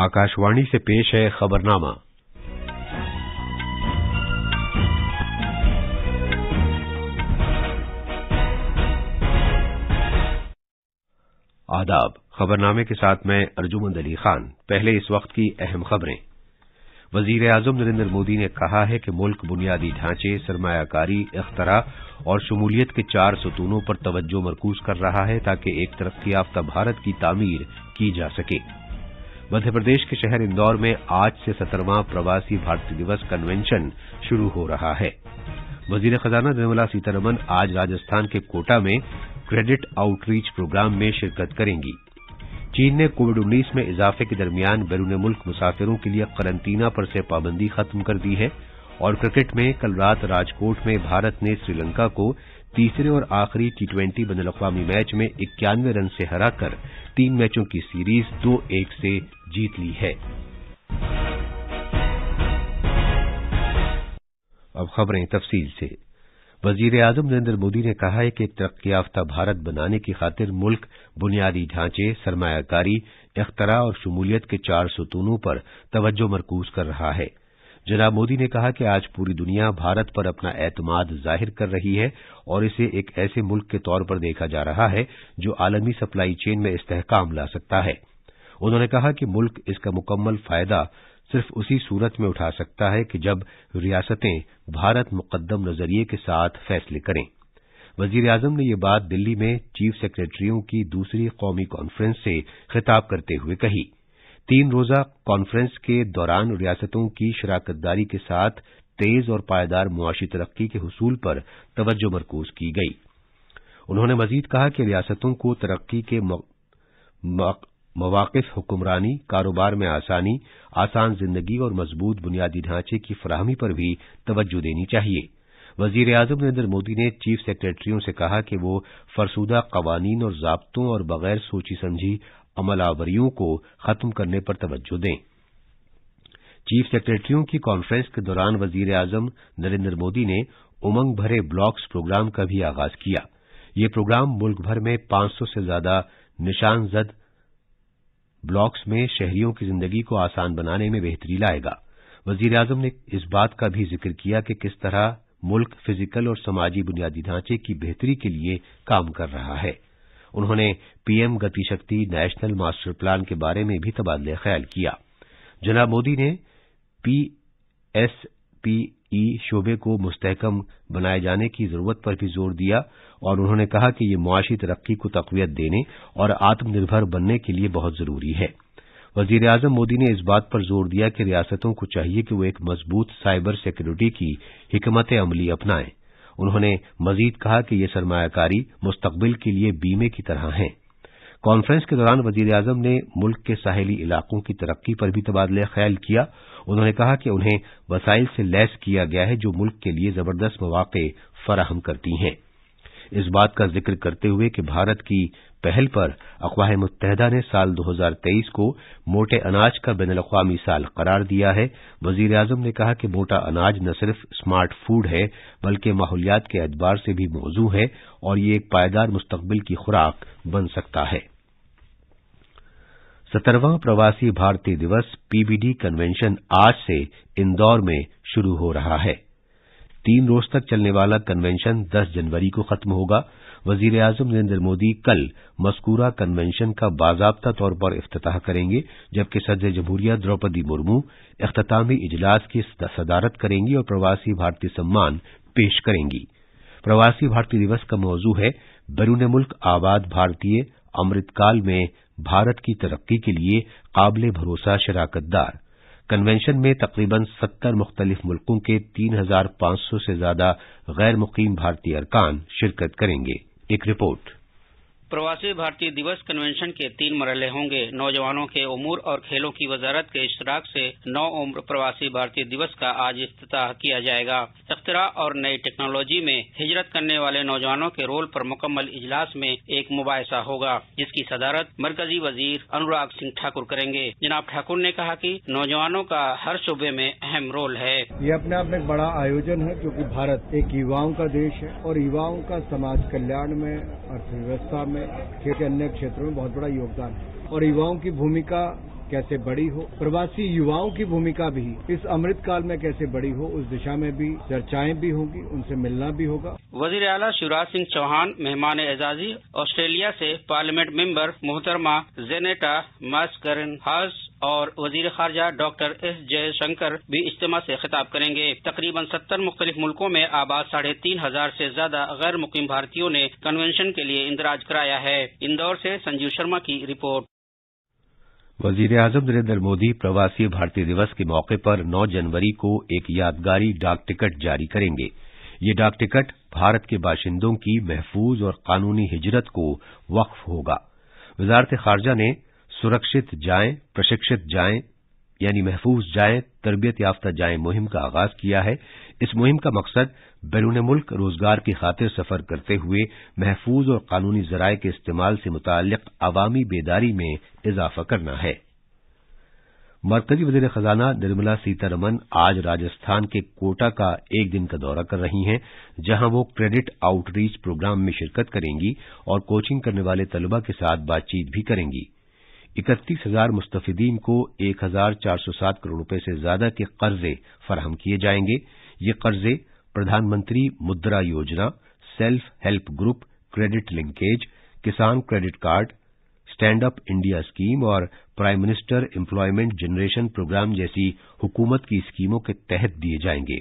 आकाशवाणी से पेश है खबरनामा आदाब खबरनामे के साथ मैं अर्जुमंद अली खान पहले इस वक्त की अहम खबरें वजीर आजम नरेन्द्र मोदी ने कहा है कि मुल्क बुनियादी ढांचे सरमायाकारी अख्तरा और शमूलियत के चार सुतूनों पर तवज्जो मरकूज कर रहा है ताकि एक तरक्याफ्ता भारत की तामीर की जा सके मध्य प्रदेश के शहर इंदौर में आज से सत्रहवां प्रवासी भारतीय दिवस कन्वेंशन शुरू हो रहा है वजीर खजाना निर्मला सीतारमन आज राजस्थान के कोटा में क्रेडिट आउटरीच प्रोग्राम में शिरकत करेंगी चीन ने कोविड उन्नीस में इजाफे के दरमियान बैरून मुल्क मुसाफिरों के लिए करंतीना पर से पाबंदी खत्म कर दी है और क्रिकेट में कल रात राजकोट में भारत ने श्रीलंका को तीसरे और आखिरी टी ट्वेंटी बैन अवी मैच में इक्यानवे रन से हराकर तीन मैचों की सीरीज दो एक से जीत ली है अब खबरें तफसील से वजीर आजम नरेन्द्र मोदी ने कहा है कि तरक्की याफ्ता भारत बनाने की खातिर मुल्क बुनियादी ढांचे सरमायाकारी अख्तरा और शमूलियत के चार सुतूनों पर तवज्जो मरकूज कर रहा है जनाब मोदी ने कहा कि आज पूरी दुनिया भारत पर अपना एतमाद जाहिर कर रही है और इसे एक ऐसे मुल्क के तौर पर देखा जा रहा है जो आलमी सप्लाई चेन में इस्तेकाम ला सकता है उन्होंने कहा कि मुल्क इसका मुकम्मल फायदा सिर्फ उसी सूरत में उठा सकता है कि जब रियासतें भारत मुकदम नजरिए के साथ फैसले करें वजीर आजम ने यह बात दिल्ली में चीफ सेक्रेटरियों की दूसरी कौमी कॉन्फ्रेंस से खिताब करते हुए कही तीन रोजा कॉन्फ्रेंस के दौरान रियासतों की शराकतदारी के साथ तेज और पायदार मुआशी तरक्की के हसूल पर तवज्जो मरकूज की गई उन्होंने मजीद कहा कि रियासतों को तरक्की के मवाक़ हुक्मरानी कारोबार में आसानी आसान जिंदगी और मजबूत बुनियादी ढांचे की फराहमी पर भी तवज्जो देनी चाहिए वजीर अजम नरेंद्र मोदी ने चीफ सेक्रेटरियों से कहा कि वो फरसूदा कवानीन और जबतों और बगैर सोची समझी अमलावरियों को खत्म करने पर तवज्जो दें चीफ सेक्रेटरियों की कॉन्फ्रेंस के दौरान वजीर आजम नरेंद्र मोदी ने उमंग भरे ब्लॉक्स प्रोग्राम का भी आगाज किया ये प्रोग्राम मुल्क भर में 500 से ज्यादा निशानजद ब्लॉक्स में शहरियों की जिंदगी को आसान बनाने में बेहतरी लाएगा वजीर आजम ने इस बात का भी जिक्र किया कि किस तरह मुल्क फिजिकल और समाजी बुनियादी ढांचे की बेहतरी के लिए काम कर रहा है उन्होंने पीएम गति शक्ति नेशनल मास्टर प्लान के बारे में भी तबादले ख्याल किया जनाब मोदी ने पीएसपीई शोबे को मुस्तकम बनाए जाने की जरूरत पर भी जोर दिया और उन्होंने कहा कि यह मुआशी तरक्की को तकवीत देने और आत्मनिर्भर बनने के लिए बहुत जरूरी है वजीर आजम मोदी ने इस बात पर जोर दिया कि रियासतों को चाहिए कि वे एक मजबूत साइबर सिक्योरिटी की हिकमत अमली अपनाएं उन्होंने मजीद कहा कि ये सरमायाकारी मुस्तबिल के लिए बीमे की तरह है कॉन्फ्रेंस के दौरान वजीर आजम ने मुल्क के साहली इलाकों की तरक्की पर भी तबादला ख्याल किया उन्होंने कहा कि उन्हें वसाइल से लैस किया गया है जो मुल्क के लिए जबरदस्त मौाक़े फराहम करती हैं इस बात का जिक्र करते हुए कि भारत की पहल पर अकवाह मुतहदा ने साल 2023 को मोटे अनाज का बैन अवी साल करार दिया है वजीर अजम ने कहा कि मोटा अनाज न सिर्फ स्मार्ट फूड है बल्कि माहौलियात के एतबार से भी मौजू है और यह एक पायदार मुस्तबिल की खुराक बन सकता है सत्रहवां प्रवासी भारतीय दिवस पीबीडी कन्वेंशन आज से इंदौर में शुरू हो रहा है तीन रोज तक चलने वाला कन्वेंशन दस जनवरी को खत्म होगा वजीर आजम नरेन्द्र मोदी कल मस्कूरा कन्वेंशन का बाजाबता तौर पर अफ्ताह करेंगे जबकि सदर जमहूरिया द्रौपदी मुर्मू अख्तामी इजलास की सदारत करेंगी और प्रवासी भारतीय सम्मान पेश करेंगी प्रवासी भारतीय दिवस का मौजू है बैरून मुल्क आबाद भारतीय अमृतकाल में भारत की तरक्की के लिए काबिल भरोसा शराकत दार कन्वेंशन में तकरीबन सत्तर मुख्तलिफ मुल्कों के तीन हजार पांच सौ से ज्यादा गैर मुकीम भारतीय अरकान शिरकत करेंगे एक रिपोर्ट प्रवासी भारतीय दिवस कन्वेंशन के तीन मरहले होंगे नौजवानों के उमूर और खेलों की वजारत के इश्तराक से नौ उम्र प्रवासी भारतीय दिवस का आज अफ्ताह किया जाएगा अख्तरा और नई टेक्नोलॉजी में हिजरत करने वाले नौजवानों के रोल पर मुकम्मल इजलास में एक मुबासा होगा जिसकी सदारत मरकजी वजीर अनुराग सिंह ठाकुर करेंगे जनाब ठाकुर ने कहा कि नौजवानों का हर शोबे में अहम रोल है ये अपने आप में बड़ा आयोजन है क्योंकि भारत एक युवाओं का देश है और युवाओं का समाज कल्याण में अर्थव्यवस्था में खेल के अन्य क्षेत्रों में बहुत बड़ा योगदान है और युवाओं की भूमिका कैसे बड़ी हो प्रवासी युवाओं की भूमिका भी इस अमृत काल में कैसे बड़ी हो उस दिशा में भी चर्चाएं भी होंगी उनसे मिलना भी होगा वजीर अला शिवराज सिंह चौहान मेहमान एजाजी ऑस्ट्रेलिया से पार्लियामेंट मेंबर मोहतरमा जेनेटा मास्करन हाउस और वजीर खारजा डॉक्टर एस जयशंकर भी इज्तम से खिताब करेंगे तकरीबन सत्तर मुख्तलिफ मुल्कों में आबाद साढ़े तीन हजार से ज्यादा गैर मुकीम भारतीयों ने कन्वेंशन के लिए इंदराज कराया है इंदौर से संजीव शर्मा की रिपोर्ट वजीर आजम नरेंद्र मोदी प्रवासी भारतीय दिवस के मौके पर 9 जनवरी को एक यादगारी डाक टिकट जारी करेंगे ये डाक टिकट भारत के बाशिंदों की महफूज और कानूनी हिजरत को वक्फ होगा वजारत खारजा ने सुरक्षित जाएं प्रशिक्षित जाएं यानी महफूज जाएं तरबियत याफ्ता जाएं मुहिम का आगाज किया है इस मुहिम का मकसद बैरून मुल्क रोजगार की खातिर सफर करते हुए महफूज और कानूनी जराये के इस्तेमाल से मुतक अवामी बेदारी में इजाफा करना है मरकजी वजीर खजाना निर्मला सीतारमन आज राजस्थान के कोटा का एक दिन का दौरा कर रही हैं जहां वो क्रेडिट आउटरीच प्रोग्राम में शिरकत करेंगी और कोचिंग करने वाले तलबा के साथ बातचीत भी करेंगी इकतीस हजार मुस्तफिदीन को एक हजार चार सौ सात करोड़ रूपये से ज्यादा के कर्जे फराहम किए जाएंगे ये कर्जे Pradhanmantri Mudra Yojana self help group credit linkage Kisan credit card stand up India scheme और prime minister employment generation programme जैसी हुकूमत की स्कीमों के तहत दिए जाएंगे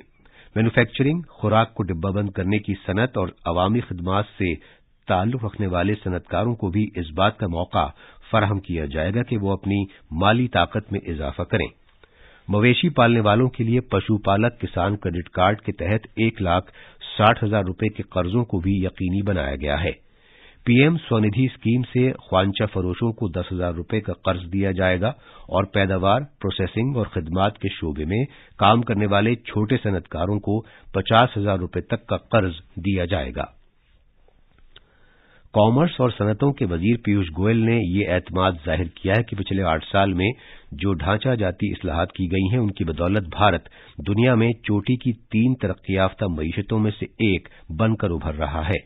मैन्युफैक्चरिंग खुराक को डिब्बा बंद करने की सनत और अवामी खदमात से ताल्लुक रखने वाले सनतकारों को भी इस बात का मौका फराहम किया जाएगा कि वो अपनी माली ताकत में इजाफा करें मवेशी पालने वालों के लिए पशुपालक किसान क्रेडिट कार्ड के तहत एक लाख साठ हजार रूपये के कर्जों को भी यकीनी बनाया गया है पीएम स्वनिधि स्कीम से ख्वांचा फरोशों को दस हजार रूपये का कर्ज दिया जाएगा और पैदावार प्रोसेसिंग और खिदमात के शोबे में काम करने वाले छोटे सनतकारों को पचास हजार रूपये तक का कर्ज दिया जाएगा कॉमर्स और सनतों के वजीर पीयूष गोयल ने यह एतमाद जाहिर किया है कि पिछले आठ साल में जो ढांचा जाती असलाहत की गई हैं उनकी बदौलत भारत दुनिया में चोटी की तीन तरक्की याफ्ता मीशतों में से एक बनकर उभर रहा है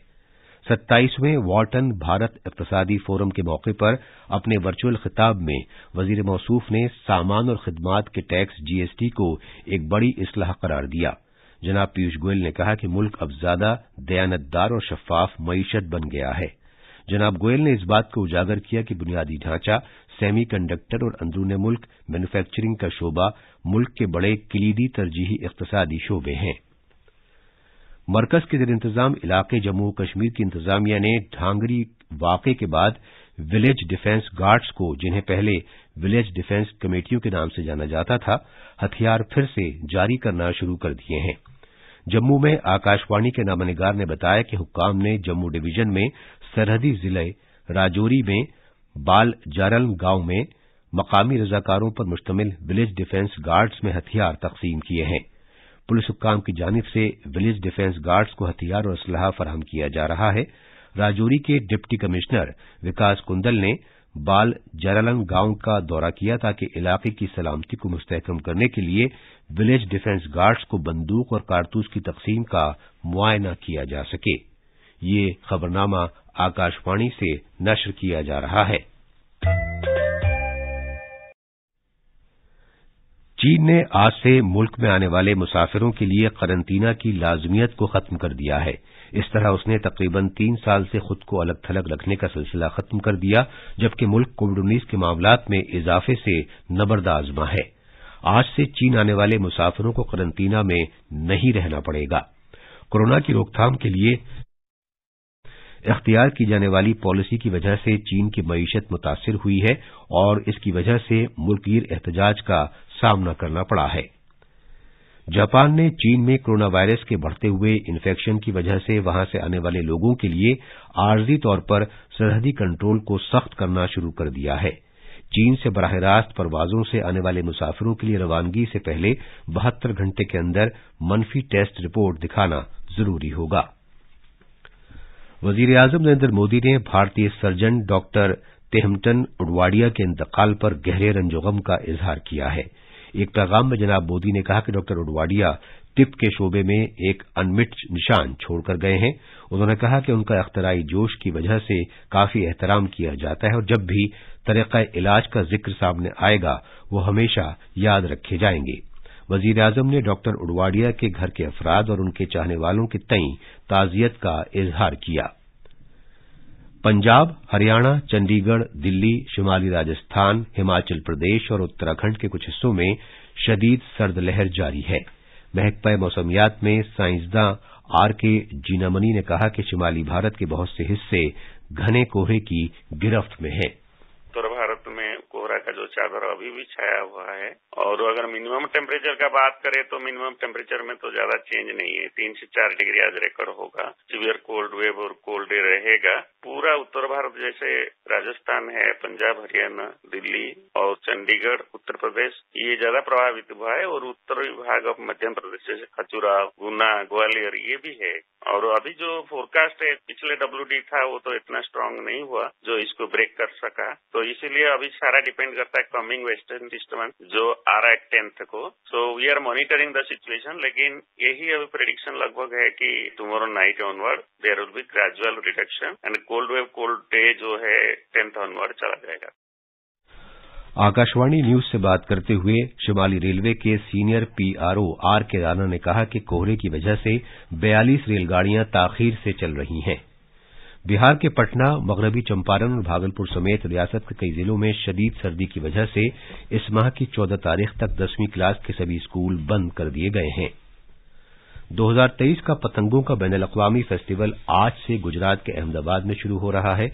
सत्ताईसवें वार्टन भारत इकतसादी फोरम के मौके पर अपने वर्चुअल खिताब में वजीर मौसूफ ने सामान और खिदमात के टैक्स जीएसटी को एक बड़ी असलाह करार दिया जनाब पीयूष गोयल ने कहा कि मुल्क अब ज्यादा दयानतदार और शफाफ मीशत बन गया है जनाब गोयल ने इस बात को उजागर किया कि बुनियादी ढांचा सेमी कंडक्टर और अंदरून मुल्क मैन्युफैक्चरिंग का शोबा मुल्क के बड़े क्लीदी तरजीही इकतसादी शोबे हैं मरकज के जर इंतजाम इलाके जम्मू कश्मीर की इंतजामिया ने ढांगरी वाकये के बाद विलेज डिफेंस गार्ड्स को जिन्हें पहले विलेज डिफेंस कमेटियों के नाम से जाना जाता था हथियार फिर से जारी करना शुरू कर दिए हैं जम्मू में आकाशवाणी के नामनिगार ने बताया कि हुक्काम ने जम्मू डिवीजन में सरहदी जिले राजौरी में बाल जारल गांव में मकामी रजाकारों पर मुश्तमिल विलेज डिफेंस गार्ड्स में हथियार तकसीम किए हैं पुलिस हुक्काम की जानब से विलेज डिफेंस गार्ड्स को हथियार और असलाह फराहम किया जा रहा है राजौरी के डिप्टी कमिश्नर विकास कुंदल ने बाल जरालंग गांव का दौरा किया ताकि इलाके की सलामती को मुस्तकम करने के लिए विलेज डिफेंस गार्ड्स को बंदूक और कारतूस की तकसीम का मुआयना किया जा सके ये खबरनामा आकाशवाणी से नशर किया जा रहा है चीन ने आज से मुल्क में आने वाले मुसाफिरों के लिए करंतीना की लाजमियत को खत्म कर दिया है इस तरह उसने तकरीबन तीन साल से खुद को अलग थलग रखने का सिलसिला खत्म कर दिया जबकि मुल्क कोविड उन्नीस के मामला में इजाफे से नबरदा आजमा है आज से चीन आने वाले मुसाफिरों को करंतीना में नहीं रहना पड़ेगा कोरोना की रोकथाम के लिए इख्तियार की जाने वाली पॉलिसी की वजह से चीन की मीशत मुतासर हुई है और इसकी वजह से मुल्कगीर एहतजाज का सामना करना पड़ा है जापान ने चीन में कोरोना वायरस के बढ़ते हुए इन्फेक्शन की वजह से वहां से आने वाले लोगों के लिए आर्जी तौर पर सरहदी कंट्रोल को सख्त करना शुरू कर दिया है चीन से बराह रास्त परवाजों से आने वाले मुसाफिरों के लिए रवानगी से पहले बहत्तर घंटे के अंदर मनफी टेस्ट रिपोर्ट दिखाना जरूरी होगा वजीर आजम नरेंद्र मोदी ने भारतीय सर्जन डॉक्टर तेहमटन उडवाडिया के इंतकाल पर गहरे रंजोगम का इजहार किया है एक पैगाम में जनाब मोदी ने कहा कि डॉक्टर उडवाडिया टिप के शोबे में एक अनमिट निशान छोड़कर गए हैं उन्होंने कहा कि उनका अख्तराई जोश की वजह से काफी एहतराम किया जाता है और जब भी तरीका इलाज का जिक्र सामने आएगा वो हमेशा याद रखे जाएंगे वजीर आजम ने डॉक्टर उडवाडिया के घर के अफराद और उनके चाहने वालों के तई ताजियत का इजहार किया पंजाब हरियाणा चंडीगढ़ दिल्ली शिमाली राजस्थान हिमाचल प्रदेश और उत्तराखंड के कुछ हिस्सों में शदीद सर्द लहर जारी है महकमा मौसमियात में साइंसदां आर के जीनामनी ने कहा कि शिमाली भारत के बहुत से हिस्से घने कोहरे की गिरफ्त में हैं तो चादर अभी भी छाया हुआ है और अगर मिनिमम टेम्परेचर का बात करें तो मिनिमम टेम्परेचर में तो ज्यादा चेंज नहीं है तीन से चार डिग्री आज रेकॉर्ड होगा सीवियर कोल्ड वेव और कोल्ड डे रहेगा पूरा उत्तर भारत जैसे राजस्थान है पंजाब हरियाणा दिल्ली और चंडीगढ़ उत्तर प्रदेश ये ज्यादा प्रभावित हुआ है और उत्तरी भाग ऑफ मध्य प्रदेश जैसे खजुरा गुना ग्वालियर ये भी है और अभी जो फोरकास्ट है पिछले डब्ल्यू था वो तो इतना स्ट्रांग नहीं हुआ जो इसको ब्रेक कर सका तो इसीलिए अभी सारा डिपेंड करता है कमिंग वेस्टर्न डिस्टर्बेंस जो आ रहा है टेंथ को so we are monitoring the situation लेकिन यही अभी प्रिडिक्शन लगभग है कि tomorrow night onward there will be gradual reduction and cold wave cold day जो है टेंथ ऑनवर्ड चला जाएगा आकाशवाणी न्यूज से बात करते हुए शिमाली रेलवे के senior PRO R K Rana ने कहा कि कोहरे की वजह से 42 रेलगाड़ियां ताखिर से चल रही हैं बिहार के पटना मगरबी चंपारण और भागलपुर समेत रियासत के कई जिलों में शदीद सर्दी की वजह से इस माह की 14 तारीख तक दसवीं क्लास के सभी स्कूल बंद कर दिए गए हैं 2023 का पतंगों का बैन अवी फेस्टिवल आज से गुजरात के अहमदाबाद में शुरू हो रहा है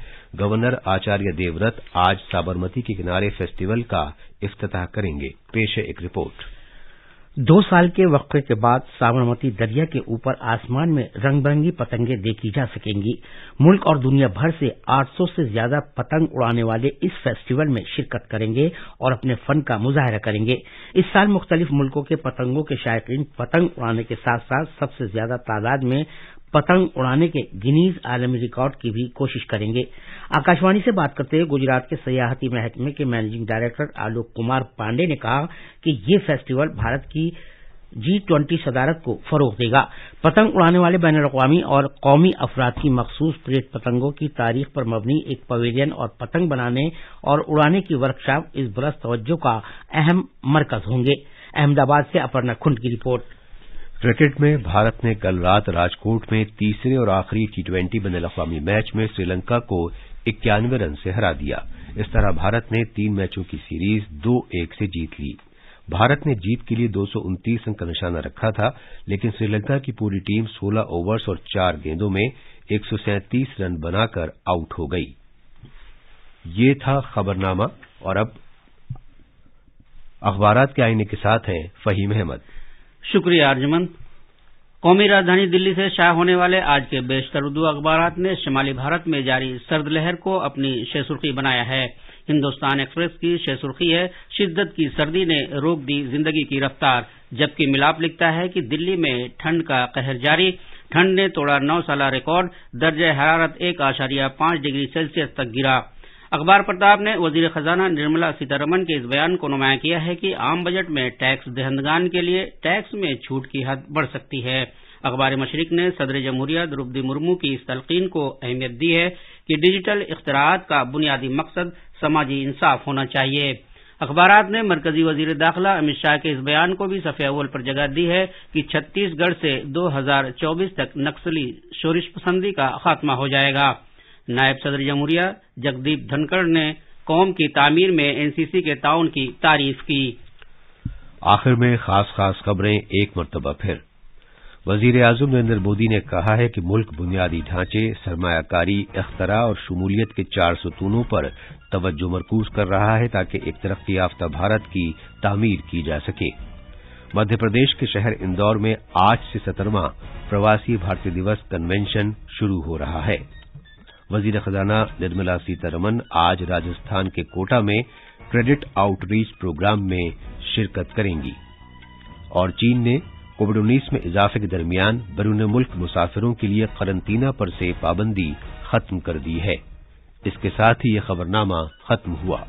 गवर्नर आचार्य देवव्रत आज साबरमती के किनारे फेस्टिवल का इफ्तताह करेंगे पेश है एक रिपोर्ट दो साल के वक्फे के बाद साबरमती दरिया के ऊपर आसमान में रंग बिरंगी पतंगे देखी जा सकेंगी मुल्क और दुनिया भर से 800 से ज्यादा पतंग उड़ाने वाले इस फेस्टिवल में शिरकत करेंगे और अपने फन का मुजाहरा करेंगे इस साल मुख्तलिफ मुल्कों के पतंगों के शायकीन पतंग उड़ाने के साथ साथ सबसे ज्यादा तादाद में पतंग उड़ाने के गिनीज आलमी रिकॉर्ड की भी कोशिश करेंगे आकाशवाणी से बात करते हुए गुजरात के सियाहती महकमे के मैनेजिंग डायरेक्टर आलोक कुमार पांडे ने कहा कि ये फेस्टिवल भारत की जी ट्वेंटी सदारत को फरोग देगा पतंग उड़ाने वाले बैन अवी और कौमी अफराद की मखसूस प्लेट पतंगों की तारीख पर मबनी एक पवेलियन और पतंग बनाने और उड़ाने की वर्कशॉप इस बरस तवज्जो का अहम मरकज होंगे अहमदाबाद से अपर्णा खुंड की रिपोर्ट क्रिकेट में भारत ने कल रात राजकोट में तीसरे और आखिरी टी ट्वेंटी बनअलाकवामी मैच में श्रीलंका को इक्यानवे रन से हरा दिया इस तरह भारत ने तीन मैचों की सीरीज दो एक से जीत ली भारत ने जीत के लिए दो रन का निशाना रखा था लेकिन श्रीलंका की पूरी टीम 16 ओवर्स और चार गेंदों में एक रन बनाकर आउट हो गई ये था खबरनामा और अब अखबार के आईने के साथ हैं फहीम अहमद शुक्रिया अर्जुमन कौमी राजधानी दिल्ली से शाया होने वाले आज के बेशतर उर्दू अखबार ने शिमाली भारत में जारी सर्द लहर को अपनी शेसुर्खी बनाया है हिंदुस्तान एक्सप्रेस की शेसुर्खी है शिद्दत की सर्दी ने रोक दी जिंदगी की रफ्तार जबकि मिलाप लिखता है कि दिल्ली में ठंड का कहर जारी ठंड ने तोड़ा नौ साल रिकॉर्ड दर्ज हरारत एक आशारिया पांच डिग्री सेल्सियस तक गिरा अखबार प्रताप ने वजीर खजाना निर्मला सीतारमन के इस बयान को नुमाया किया है कि आम बजट में टैक्स दहंदगान के लिए टैक्स में छूट की हद बढ़ सकती है अखबार मशरक ने सदर जमहूरिया द्रौपदी मुर्मू की इस तलकीन को अहमियत दी है कि डिजिटल इख्तरात का बुनियादी मकसद समाजी इंसाफ होना चाहिए अखबार ने मरकजी वजीर दाखिला अमित शाह के इस बयान को भी सफे अव्वल पर जगह दी है कि छत्तीसगढ़ से 2024 तक नक्सली शोरिश पसंदी का खात्मा हो जाएगा नायब सदर जमुरिया जगदीप धनखड़ ने कौम की तामीर में एनसीसी के ताउन की तारीफ की आखिर में खास खास खबरें एक मरतबा फिर वजीर आजम नरेंद्र मोदी ने कहा है कि मुल्क बुनियादी ढांचे सरमायाकारी अख्तरा और शमूलियत के चार सतूनों पर तवज्जो मरकूज कर रहा है ताकि एक तरक्की याफ्ता भारत की तामीर की जा सके मध्य प्रदेश के शहर इंदौर में आज से सतरवा प्रवासी भारतीय दिवस कन्वेंशन शुरू हो रहा है वजीर खजाना निर्मला सीतारमन आज राजस्थान के कोटा में क्रेडिट आउटरीच प्रोग्राम में शिरकत करेंगी और चीन ने कोविड 19 में इजाफे के दरमियान बरून मुल्क मुसाफिरों के लिए करंतना पर से पाबंदी खत्म कर दी है इसके साथ ही यह खबरनामा खत्म हुआ